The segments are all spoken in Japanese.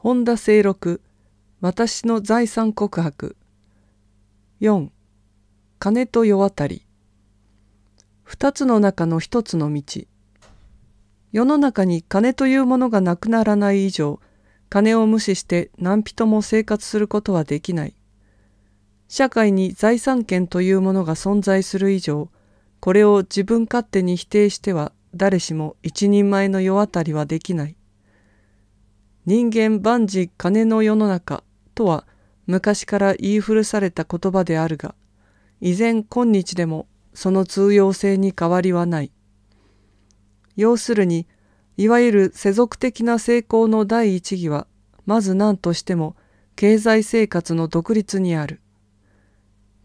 本田清六私の財産告白4金と世渡り2つの中の1つの道世の中に金というものがなくならない以上金を無視して何人も生活することはできない社会に財産権というものが存在する以上これを自分勝手に否定しては誰しも一人前の世渡りはできない人間万事金の世の中とは昔から言い古された言葉であるが、依然今日でもその通用性に変わりはない。要するに、いわゆる世俗的な成功の第一義は、まず何としても経済生活の独立にある。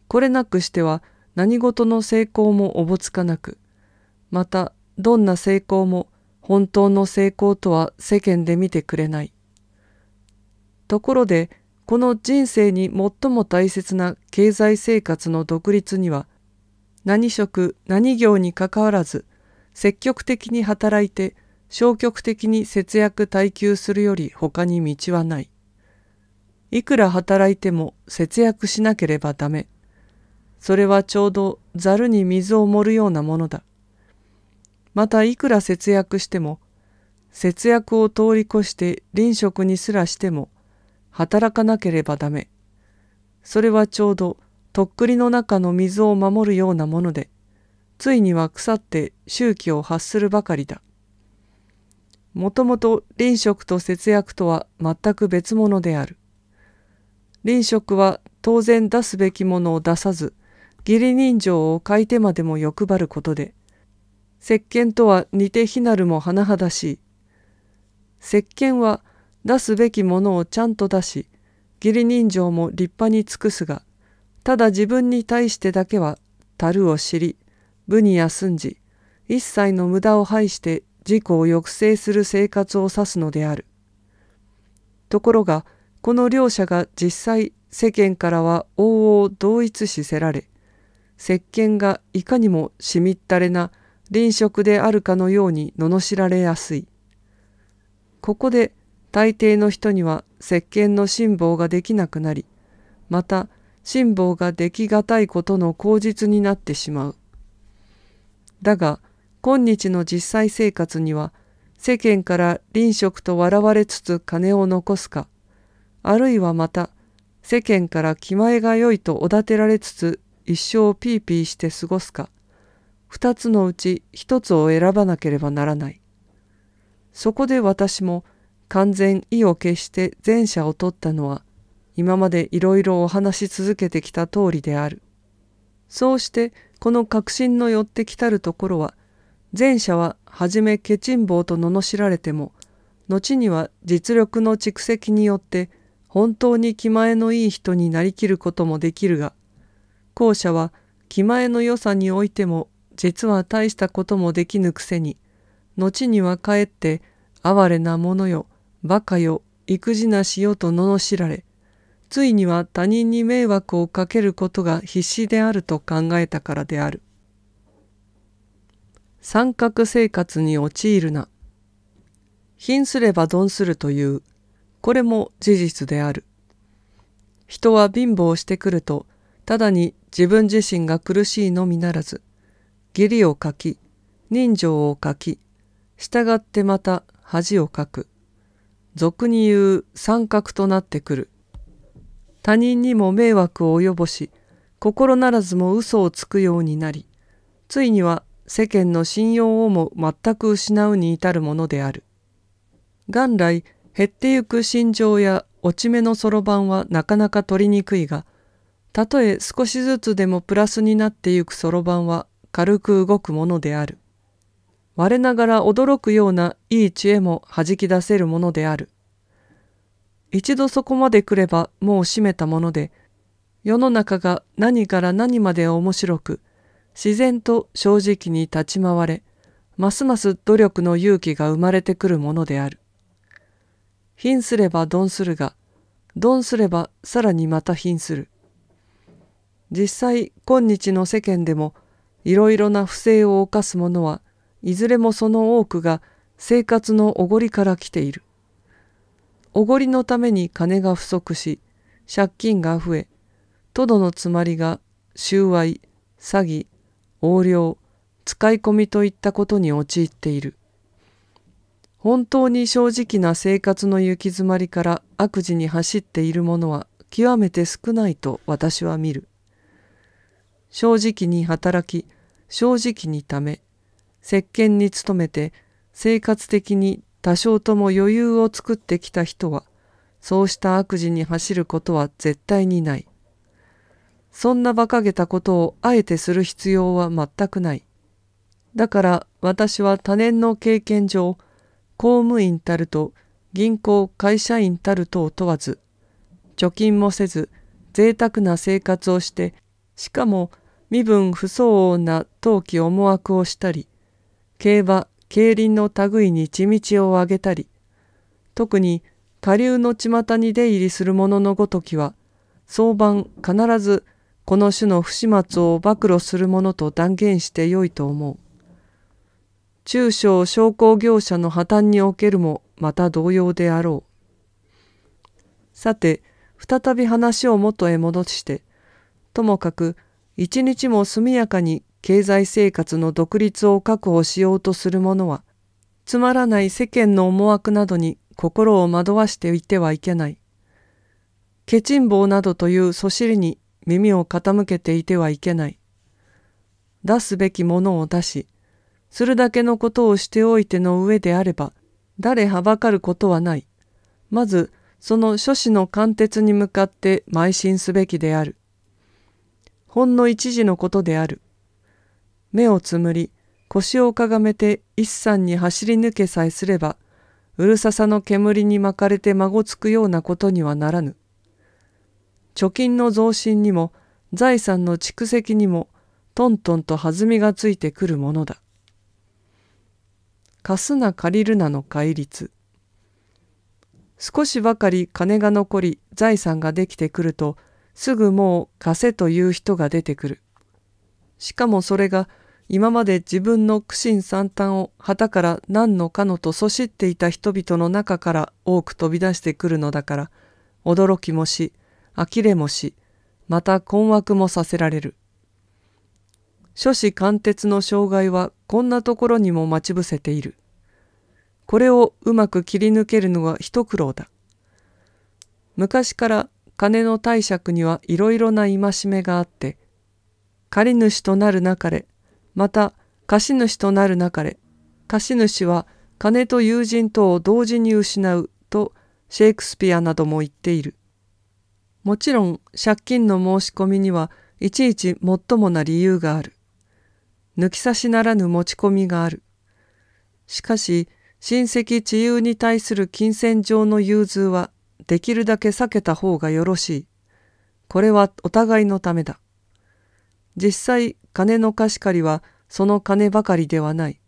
これなくしては何事の成功もおぼつかなく、またどんな成功も本当の成功とは世間で見てくれない。ところで、この人生に最も大切な経済生活の独立には、何職、何業にかかわらず、積極的に働いて、消極的に節約耐久するより他に道はない。いくら働いても節約しなければダメ。それはちょうどザルに水を盛るようなものだ。またいくら節約しても節約を通り越して臨職にすらしても働かなければダメそれはちょうどとっくりの中の水を守るようなものでついには腐って周期を発するばかりだもともと臨職と節約とは全く別物である臨職は当然出すべきものを出さず義理人情を書いてまでも欲張ることで石鹸とは似て非なるも甚だしい。石鹸は出すべきものをちゃんと出し、義理人情も立派に尽くすが、ただ自分に対してだけは、樽を知り、部に休んじ、一切の無駄を排して自己を抑制する生活を指すのである。ところが、この両者が実際世間からは往々同一視せられ、石鹸がいかにもしみったれな臨職であるかのように罵られやすい。ここで大抵の人には石鹸の辛抱ができなくなり、また辛抱ができがたいことの口実になってしまう。だが今日の実際生活には世間から臨食と笑われつつ金を残すか、あるいはまた世間から気前が良いとおだてられつつ一生ピーピーして過ごすか、二つのうち一つを選ばなければならない。そこで私も完全意を決して前者を取ったのは今までいろいろお話し続けてきた通りである。そうしてこの確信の寄ってきたるところは前者ははじめケチン坊と罵られても後には実力の蓄積によって本当に気前のいい人になりきることもできるが後者は気前の良さにおいても実は大したこともできぬくせに、後にはかえって、哀れなものよ、馬鹿よ、育児なしよと罵られ、ついには他人に迷惑をかけることが必死であると考えたからである。三角生活に陥るな。貧すれば鈍するという、これも事実である。人は貧乏してくると、ただに自分自身が苦しいのみならず、義理を書き人情を書き従ってまた恥をかく俗に言う三角となってくる他人にも迷惑を及ぼし心ならずも嘘をつくようになりついには世間の信用をも全く失うに至るものである元来減ってゆく心情や落ち目のそろばんはなかなか取りにくいがたとえ少しずつでもプラスになってゆくそろばんは軽く動くものである。我ながら驚くようないい知恵も弾き出せるものである。一度そこまで来ればもう閉めたもので、世の中が何から何まで面白く、自然と正直に立ち回れ、ますます努力の勇気が生まれてくるものである。貧すれば鈍するが、鈍すればさらにまた貧する。実際今日の世間でもいろいろな不正を犯す者はいずれもその多くが生活のおごりから来ている。おごりのために金が不足し、借金が増え、とどのつまりが収賄、詐欺、横領、使い込みといったことに陥っている。本当に正直な生活の行き詰まりから悪事に走っている者は極めて少ないと私は見る。正直に働き、正直にため、石鹸に努めて、生活的に多少とも余裕を作ってきた人は、そうした悪事に走ることは絶対にない。そんな馬鹿げたことをあえてする必要は全くない。だから私は他年の経験上、公務員たると銀行会社員たるとを問わず、貯金もせず、贅沢な生活をして、しかも身分不相応な陶器思惑をしたり、競馬、競輪の類に地道をあげたり、特に下流の巷に出入りする者のごときは、早晩必ずこの種の不始末を暴露するものと断言してよいと思う。中小商工業者の破綻におけるもまた同様であろう。さて、再び話を元へ戻して、ともかく一日も速やかに経済生活の独立を確保しようとする者は、つまらない世間の思惑などに心を惑わしていてはいけない。ケチンボウなどというそしりに耳を傾けていてはいけない。出すべきものを出し、するだけのことをしておいての上であれば、誰はばかることはない。まず、その諸子の貫徹に向かって邁進すべきである。ほんの一時のことである。目をつむり、腰をかがめて一山に走り抜けさえすれば、うるささの煙に巻かれて孫つくようなことにはならぬ。貯金の増進にも、財産の蓄積にも、トントンと弾みがついてくるものだ。貸すな借りるなの戒律。少しばかり金が残り財産ができてくると、すぐもう貸せという人が出てくる。しかもそれが今まで自分の苦心惨憺を旗から何のかのとそしっていた人々の中から多く飛び出してくるのだから、驚きもし、呆れもし、また困惑もさせられる。諸子貫徹の障害はこんなところにも待ち伏せている。これをうまく切り抜けるのは一苦労だ。昔から金の貸借にはいろいろな戒めがあって、借主となるなかれ、また貸主となるなかれ、貸主は金と友人とを同時に失うとシェイクスピアなども言っている。もちろん借金の申し込みにはいちいちもっともな理由がある。抜き差しならぬ持ち込みがある。しかし親戚自由に対する金銭上の融通はできるだけ避けた方がよろしい。これはお互いのためだ。実際、金の貸し借りはその金ばかりではない。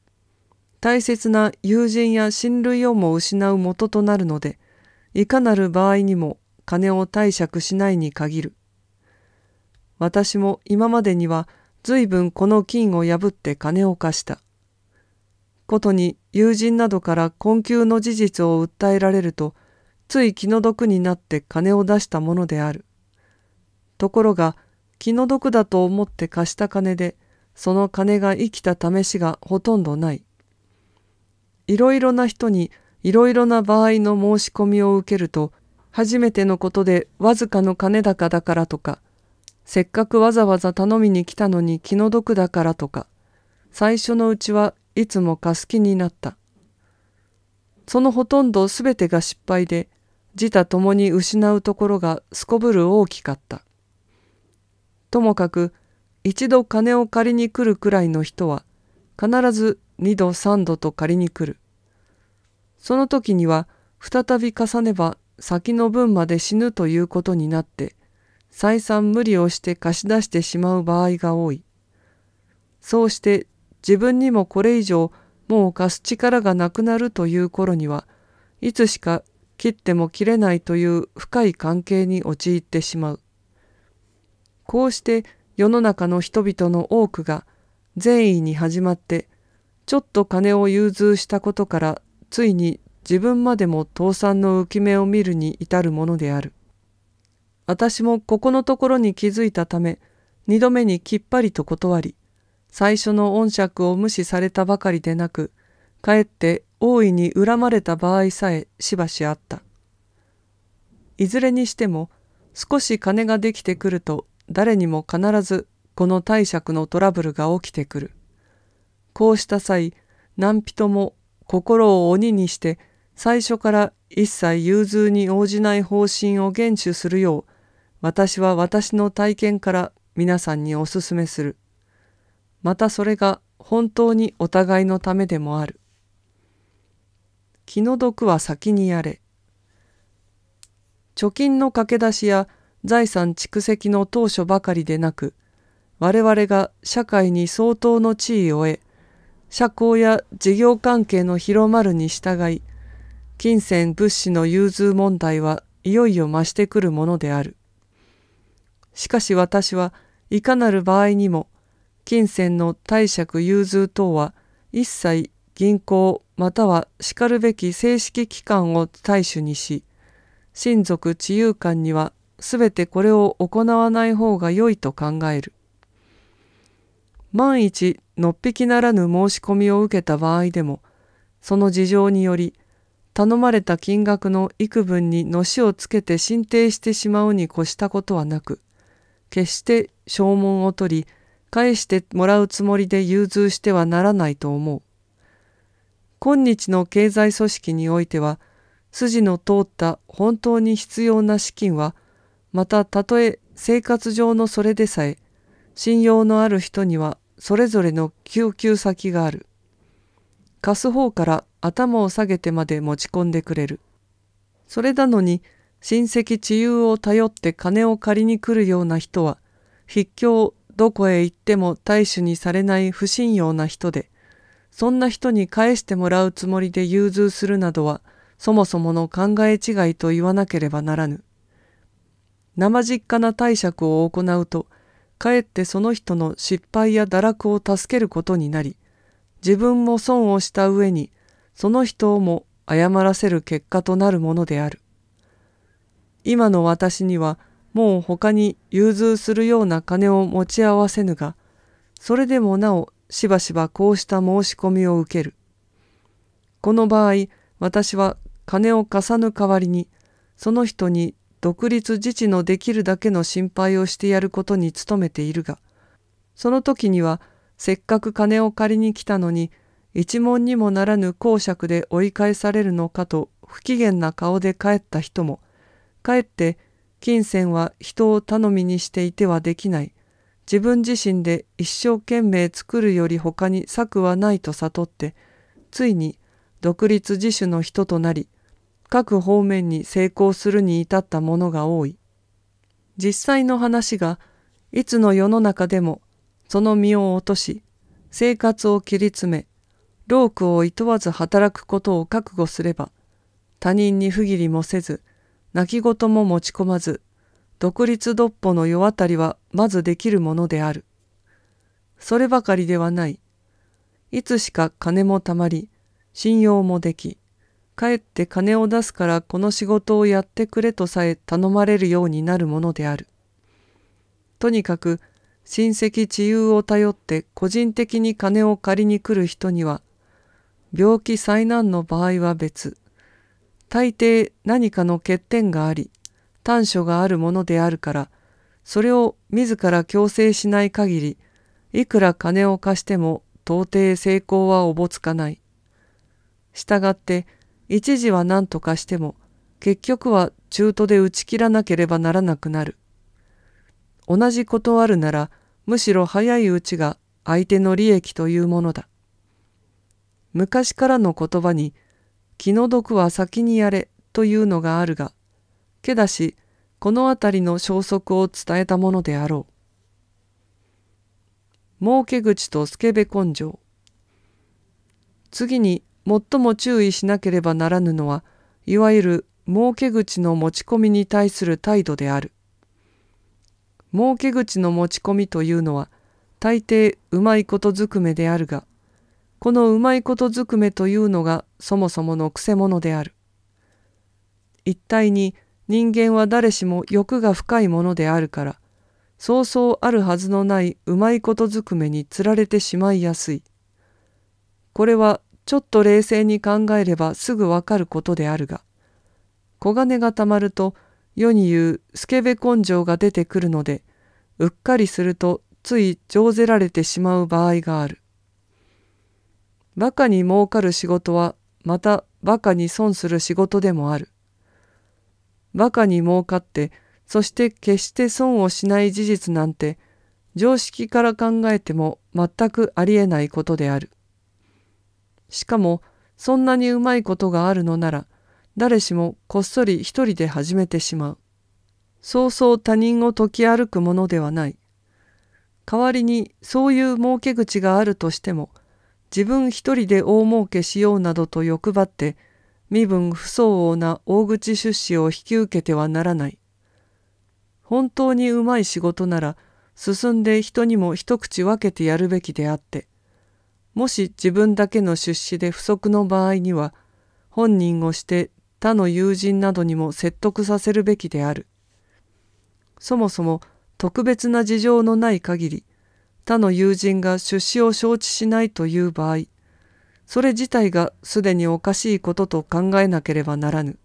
大切な友人や親類をも失う元となるので、いかなる場合にも金を貸借しないに限る。私も今までには随分この金を破って金を貸した。ことに友人などから困窮の事実を訴えられると、つい気の毒になって金を出したものである。ところが気の毒だと思って貸した金でその金が生きた試しがほとんどない。いろいろな人にいろいろな場合の申し込みを受けると初めてのことでわずかの金高だからとかせっかくわざわざ頼みに来たのに気の毒だからとか最初のうちはいつも貸す気になった。そのほとんどすべてが失敗で、自他共に失うところがすこぶる大きかった。ともかく一度金を借りに来るくらいの人は必ず二度三度と借りに来る。その時には再び重ねば先の分まで死ぬということになって再三無理をして貸し出してしまう場合が多い。そうして自分にもこれ以上もう貸す力がなくなるという頃にはいつしか切っても切れないという深い関係に陥ってしまう。こうして世の中の人々の多くが善意に始まってちょっと金を融通したことからついに自分までも倒産の浮き目を見るに至るものである。私もここのところに気づいたため二度目にきっぱりと断り最初の恩赦を無視されたばかりでなくかえって大いに恨まれた場合さえしばしあった。いずれにしても少し金ができてくると誰にも必ずこの貸借のトラブルが起きてくる。こうした際何人も心を鬼にして最初から一切融通に応じない方針を厳守するよう私は私の体験から皆さんにお勧めする。またそれが本当にお互いのためでもある。気の毒は先にやれ。貯金の駆け出しや財産蓄積の当初ばかりでなく、我々が社会に相当の地位を得、社交や事業関係の広まるに従い、金銭物資の融通問題はいよいよ増してくるものである。しかし私はいかなる場合にも、金銭の貸借融通等は一切銀行またはしかるべき正式機関を対処にし、親族治癒官にはすべてこれを行わない方が良いと考える。万一、のっぴきならぬ申し込みを受けた場合でも、その事情により、頼まれた金額の幾分にのしをつけて進呈してしまうに越したことはなく、決して証文を取り、返してもらうつもりで融通してはならないと思う。今日の経済組織においては筋の通った本当に必要な資金はまたたとえ生活上のそれでさえ信用のある人にはそれぞれの救急先がある貸す方から頭を下げてまで持ち込んでくれるそれなのに親戚知友を頼って金を借りに来るような人は筆胸どこへ行っても大手にされない不信用な人でそんな人に返してもらうつもりで融通するなどは、そもそもの考え違いと言わなければならぬ。生実家な貸借を行うと、かえってその人の失敗や堕落を助けることになり、自分も損をした上に、その人をも謝らせる結果となるものである。今の私には、もう他に融通するような金を持ち合わせぬが、それでもなおしばしばこうした申し込みを受ける。この場合、私は金を貸さぬ代わりに、その人に独立自治のできるだけの心配をしてやることに努めているが、その時には、せっかく金を借りに来たのに、一文にもならぬ公爵で追い返されるのかと不機嫌な顔で帰った人も、かえって金銭は人を頼みにしていてはできない。自分自身で一生懸命作るより他に策はないと悟ってついに独立自主の人となり各方面に成功するに至ったものが多い実際の話がいつの世の中でもその身を落とし生活を切り詰め労苦をいとわず働くことを覚悟すれば他人に不義理もせず泣き言も持ち込まず独立独歩の世渡りはまずできるものである。そればかりではない。いつしか金もたまり、信用もでき、かえって金を出すからこの仕事をやってくれとさえ頼まれるようになるものである。とにかく、親戚自由を頼って個人的に金を借りに来る人には、病気災難の場合は別、大抵何かの欠点があり、短所があるものであるから、それを自ら強制しない限り、いくら金を貸しても到底成功はおぼつかない。したがって、一時は何とかしても、結局は中途で打ち切らなければならなくなる。同じことあるなら、むしろ早いうちが相手の利益というものだ。昔からの言葉に、気の毒は先にやれというのがあるが、けだしこの辺りの消息を伝えたものであろう儲け口とスケベ根性次に最も注意しなければならぬのはいわゆる儲け口の持ち込みに対する態度である儲け口の持ち込みというのは大抵うまいことずくめであるがこのうまいことずくめというのがそもそものくせ者である一体に人間は誰しも欲が深いものであるからそうそうあるはずのないうまいことずくめにつられてしまいやすい。これはちょっと冷静に考えればすぐわかることであるが小金がたまると世に言うスケベ根性が出てくるのでうっかりするとつい上ぜられてしまう場合がある。馬鹿に儲かる仕事はまた馬鹿に損する仕事でもある。馬鹿に儲かって、そして決して損をしない事実なんて、常識から考えても全くありえないことである。しかも、そんなにうまいことがあるのなら、誰しもこっそり一人で始めてしまう。そうそう他人を解き歩くものではない。代わりにそういう儲け口があるとしても、自分一人で大儲けしようなどと欲張って、身分不相応な大口出資を引き受けてはならない。本当にうまい仕事なら進んで人にも一口分けてやるべきであって、もし自分だけの出資で不足の場合には、本人をして他の友人などにも説得させるべきである。そもそも特別な事情のない限り、他の友人が出資を承知しないという場合、それ自体がすでにおかしいことと考えなければならぬ。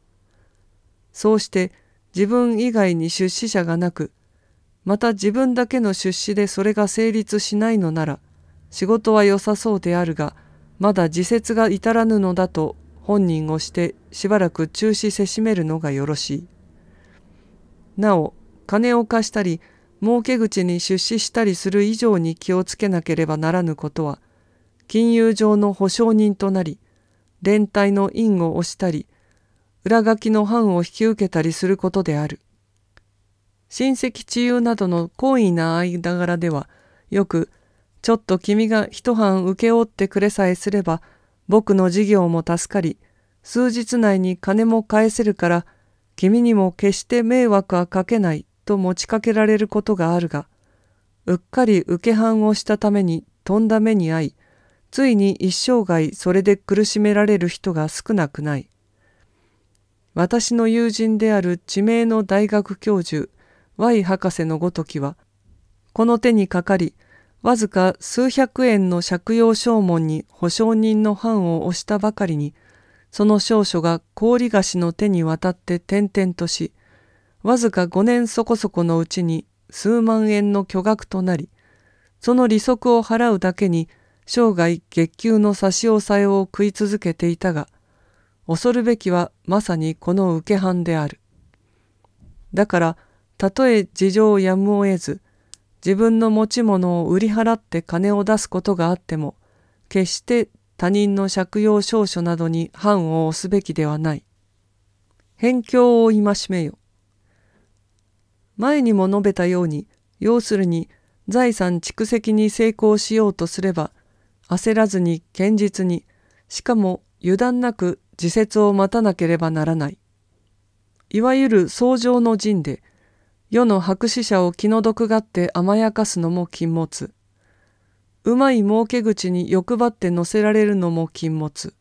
そうして自分以外に出資者がなく、また自分だけの出資でそれが成立しないのなら、仕事は良さそうであるが、まだ自説が至らぬのだと本人をしてしばらく中止せしめるのがよろしい。なお、金を貸したり、儲け口に出資したりする以上に気をつけなければならぬことは、金融上の保証人となり、連帯の印を押したり、裏書きの版を引き受けたりすることである。親戚治癒などの高位な間柄では、よく、ちょっと君が一班請け負ってくれさえすれば、僕の事業も助かり、数日内に金も返せるから、君にも決して迷惑はかけないと持ちかけられることがあるが、うっかり受け班をしたためにとんだ目に遭い、ついに一生涯それで苦しめられる人が少なくない。私の友人である地名の大学教授 Y 博士のごときは、この手にかかり、わずか数百円の借用証文に保証人の判を押したばかりに、その証書が氷菓子の手に渡って転々とし、わずか5年そこそこのうちに数万円の巨額となり、その利息を払うだけに生涯月給の差し押さえを食い続けていたが、恐るべきはまさにこの受け班である。だから、たとえ事情をやむを得ず、自分の持ち物を売り払って金を出すことがあっても、決して他人の借用証書などに判を押すべきではない。辺境を戒めよ。前にも述べたように、要するに財産蓄積に成功しようとすれば、焦らずに堅実に、しかも油断なく自説を待たなければならない。いわゆる相乗の陣で、世の白紙者を気の毒がって甘やかすのも禁物。うまい儲け口に欲張って乗せられるのも禁物。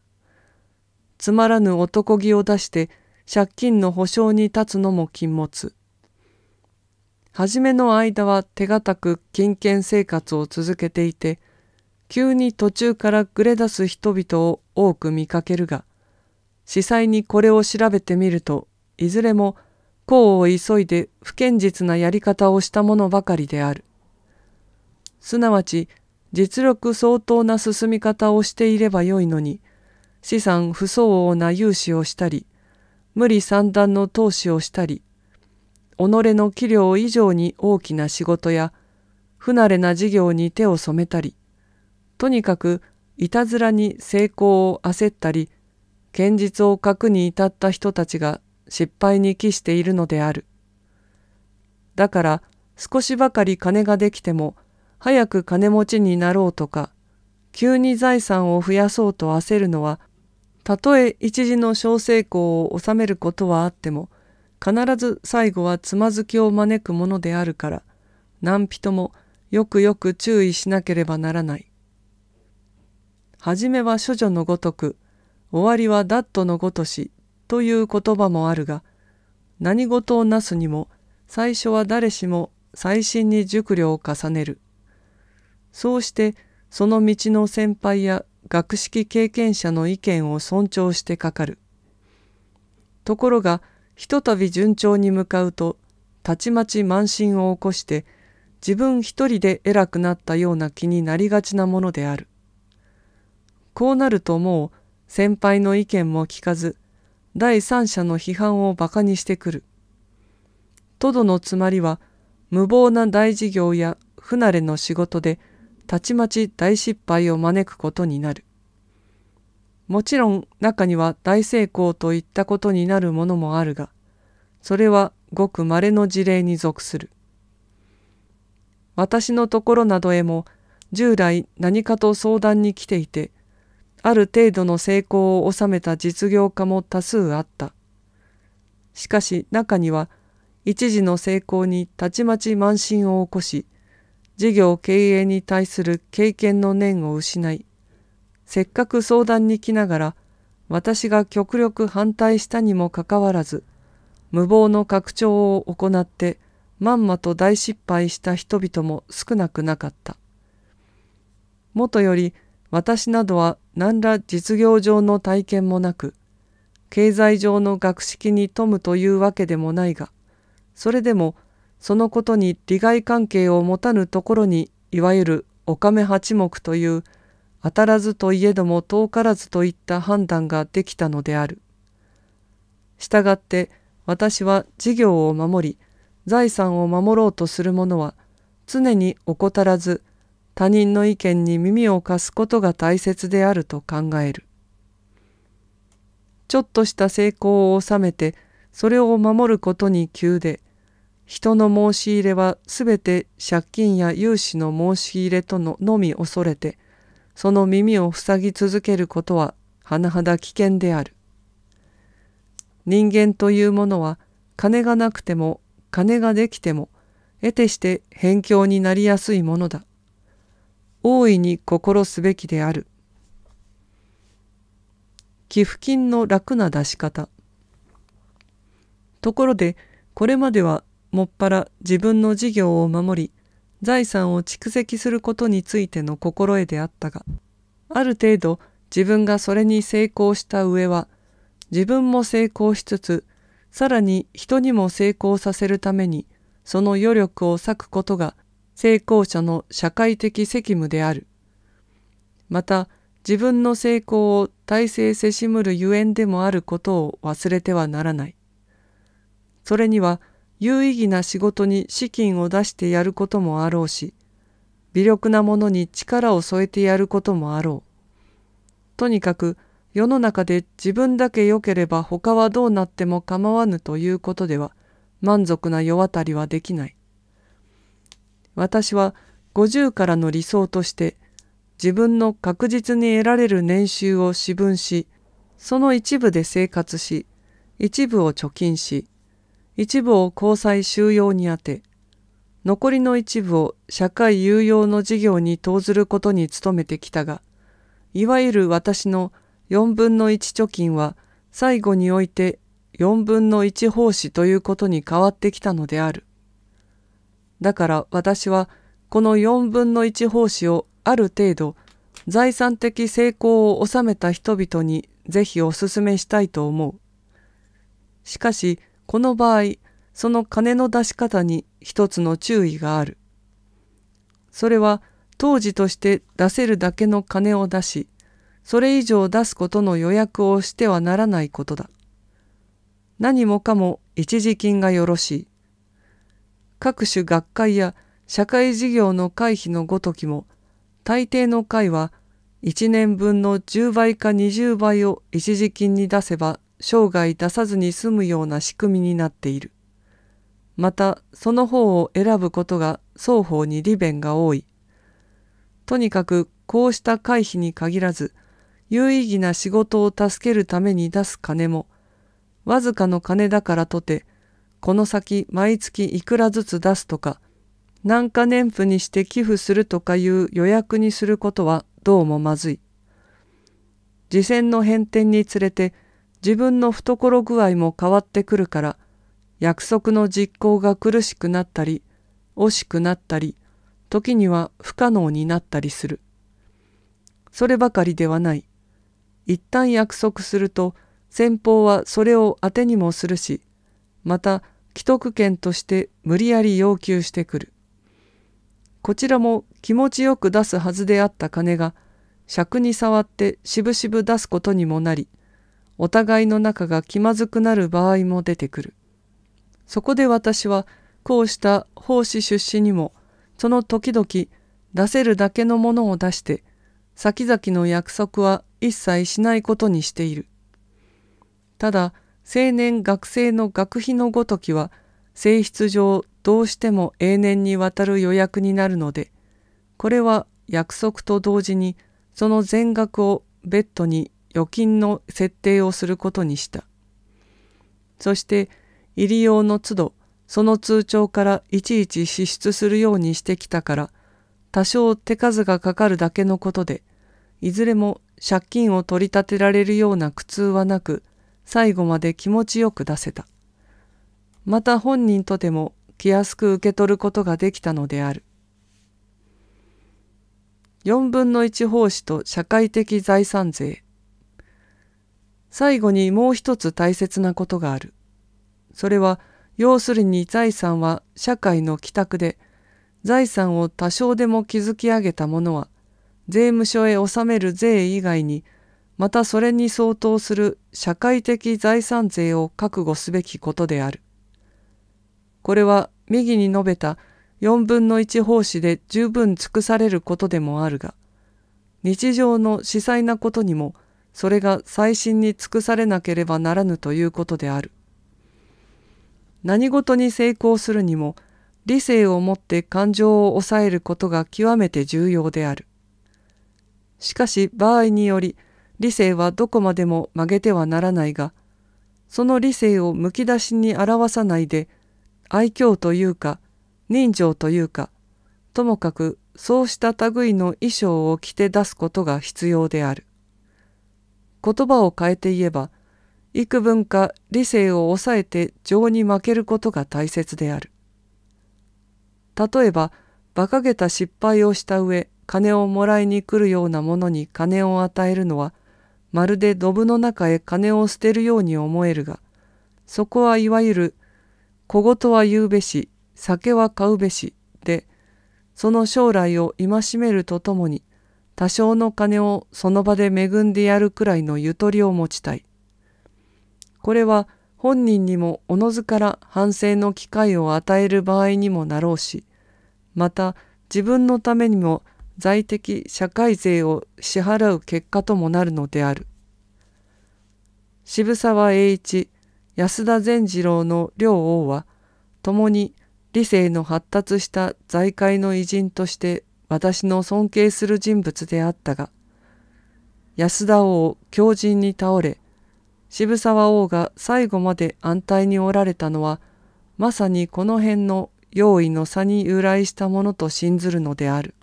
つまらぬ男気を出して借金の保証に立つのも禁物。初めの間は手堅く金券生活を続けていて、急に途中からぐれ出す人々を多く見かけるが、司祭にこれを調べてみると、いずれも功を急いで不堅実なやり方をしたものばかりである。すなわち、実力相当な進み方をしていればよいのに、資産不相応な融資をしたり、無理算段の投資をしたり、己の器量以上に大きな仕事や、不慣れな事業に手を染めたり、とにかくいたずらに成功を焦ったり現実を核に至った人たちが失敗に帰しているのである。だから少しばかり金ができても早く金持ちになろうとか急に財産を増やそうと焦るのはたとえ一時の小成功を収めることはあっても必ず最後はつまずきを招くものであるから何人もよくよく注意しなければならない。初めは処女のごとく、終わりはダットのごとし、という言葉もあるが、何事をなすにも、最初は誰しも細心に熟慮を重ねる。そうして、その道の先輩や学識経験者の意見を尊重してかかる。ところが、ひとたび順調に向かうと、たちまち慢心を起こして、自分一人で偉くなったような気になりがちなものである。こうなるともう先輩の意見も聞かず第三者の批判を馬鹿にしてくる。トドのつまりは無謀な大事業や不慣れの仕事でたちまち大失敗を招くことになる。もちろん中には大成功といったことになるものもあるが、それはごく稀の事例に属する。私のところなどへも従来何かと相談に来ていて、ある程度の成功を収めた実業家も多数あった。しかし中には一時の成功にたちまち慢心を起こし事業経営に対する経験の念を失いせっかく相談に来ながら私が極力反対したにもかかわらず無謀の拡張を行ってまんまと大失敗した人々も少なくなかった。もとより私などは何ら実業上の体験もなく、経済上の学識に富むというわけでもないが、それでもそのことに利害関係を持たぬところに、いわゆるお亀八目という、当たらずといえども遠からずといった判断ができたのである。従って私は事業を守り、財産を守ろうとする者は、常に怠らず他人の意見に耳を貸すことが大切であると考える。ちょっとした成功を収めて、それを守ることに急で、人の申し入れはすべて借金や融資の申し入れとののみ恐れて、その耳を塞ぎ続けることは甚だ危険である。人間というものは、金がなくても、金ができても、得てして辺境になりやすいものだ。大いに心すべきである。寄付金の楽な出し方。ところで、これまではもっぱら自分の事業を守り、財産を蓄積することについての心得であったが、ある程度自分がそれに成功した上は、自分も成功しつつ、さらに人にも成功させるために、その余力を割くことが成功者の社会的責務である。また、自分の成功を体制せしむるゆえんでもあることを忘れてはならない。それには、有意義な仕事に資金を出してやることもあろうし、微力なものに力を添えてやることもあろう。とにかく、世の中で自分だけ良ければ他はどうなっても構わぬということでは、満足な世渡りはできない。私は50からの理想として自分の確実に得られる年収を私分し、その一部で生活し、一部を貯金し、一部を交際収容に充て、残りの一部を社会有用の事業に投ずることに努めてきたが、いわゆる私の4分の1貯金は最後において4分の1奉仕ということに変わってきたのである。だから私はこの4分の1奉仕をある程度財産的成功を収めた人々にぜひお勧めしたいと思う。しかしこの場合その金の出し方に一つの注意がある。それは当時として出せるだけの金を出しそれ以上出すことの予約をしてはならないことだ。何もかも一時金がよろしい。各種学会や社会事業の会費のごときも大抵の会は1年分の10倍か20倍を一時金に出せば生涯出さずに済むような仕組みになっている。またその方を選ぶことが双方に利便が多い。とにかくこうした会費に限らず有意義な仕事を助けるために出す金もわずかの金だからとてこの先毎月いくらずつ出すとか何か年譜にして寄付するとかいう予約にすることはどうもまずい。次戦の変転につれて自分の懐具合も変わってくるから約束の実行が苦しくなったり惜しくなったり時には不可能になったりする。そればかりではない。一旦約束すると先方はそれを当てにもするしまた既得権として無理やり要求してくるこちらも気持ちよく出すはずであった金が尺に触ってしぶしぶ出すことにもなりお互いの仲が気まずくなる場合も出てくるそこで私はこうした奉仕出資にもその時々出せるだけのものを出して先々の約束は一切しないことにしているただ青年学生の学費のごときは性質上どうしても永年にわたる予約になるのでこれは約束と同時にその全額を別途に預金の設定をすることにしたそして入り用の都度その通帳からいちいち支出するようにしてきたから多少手数がかかるだけのことでいずれも借金を取り立てられるような苦痛はなく最後まで気持ちよく出せた。また本人とでも気安く受け取ることができたのである。4分の1奉仕と社会的財産税。最後にもう一つ大切なことがある。それは、要するに財産は社会の帰宅で、財産を多少でも築き上げたものは、税務署へ納める税以外に、またそれに相当する社会的財産税を覚悟すべきことである。これは右に述べた4分の1奉仕で十分尽くされることでもあるが、日常の司祭なことにもそれが最新に尽くされなければならぬということである。何事に成功するにも理性をもって感情を抑えることが極めて重要である。しかし場合により、理性はどこまでも曲げてはならないが、その理性をむき出しに表さないで、愛嬌というか、人情というか、ともかくそうした類の衣装を着て出すことが必要である。言葉を変えて言えば、幾分か理性を抑えて情に負けることが大切である。例えば、馬鹿げた失敗をした上、金をもらいに来るようなものに金を与えるのは、まるでドブの中へ金を捨てるように思えるが、そこはいわゆる、小言は言うべし、酒は買うべし、で、その将来を戒めるとともに、多少の金をその場で恵んでやるくらいのゆとりを持ちたい。これは本人にもおのずから反省の機会を与える場合にもなろうし、また自分のためにも在的社会税を支払う結果ともなるのである渋沢栄一安田善次郎の両王は共に理性の発達した財界の偉人として私の尊敬する人物であったが安田王強靭に倒れ渋沢王が最後まで安泰におられたのはまさにこの辺の用意の差に由来したものと信ずるのである。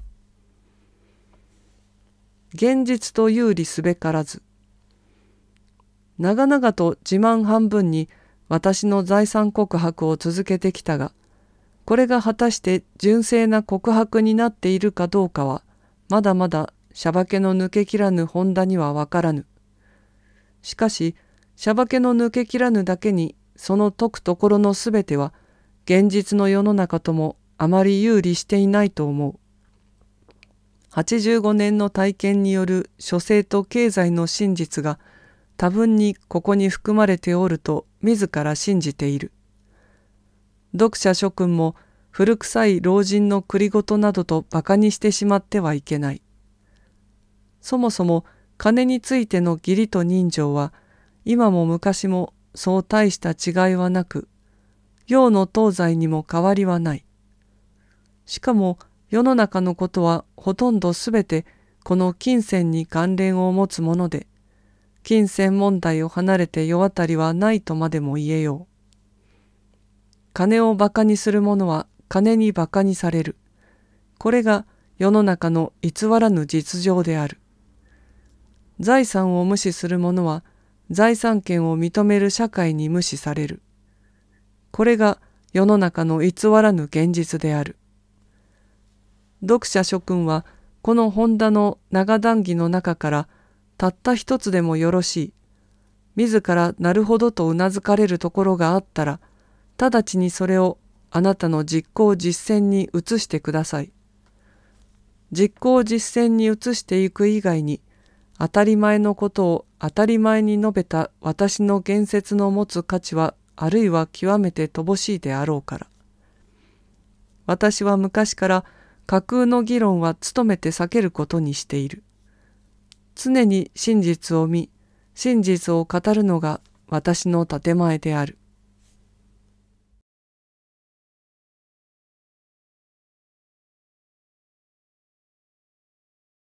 現実と有利すべからず。長々と自慢半分に私の財産告白を続けてきたが、これが果たして純正な告白になっているかどうかは、まだまだしゃばけの抜けきらぬ本田にはわからぬ。しかし、しゃばけの抜けきらぬだけに、その解くところのすべては、現実の世の中ともあまり有利していないと思う。85年の体験による諸生と経済の真実が多分にここに含まれておると自ら信じている。読者諸君も古臭い老人の繰りとなどと馬鹿にしてしまってはいけない。そもそも金についての義理と人情は今も昔もそう大した違いはなく、用の東西にも変わりはない。しかも世の中のことはほとんどすべてこの金銭に関連を持つもので、金銭問題を離れて世渡りはないとまでも言えよう。金を馬鹿にする者は金に馬鹿にされる。これが世の中の偽らぬ実情である。財産を無視する者は財産権を認める社会に無視される。これが世の中の偽らぬ現実である。読者諸君はこの本田の長談義の中からたった一つでもよろしい。自らなるほどとうなずかれるところがあったら、直ちにそれをあなたの実行実践に移してください。実行実践に移していく以外に、当たり前のことを当たり前に述べた私の言説の持つ価値はあるいは極めて乏しいであろうから。私は昔から架空の議論は努めて避けることにしている。常に真実を見、真実を語るのが私の建前である。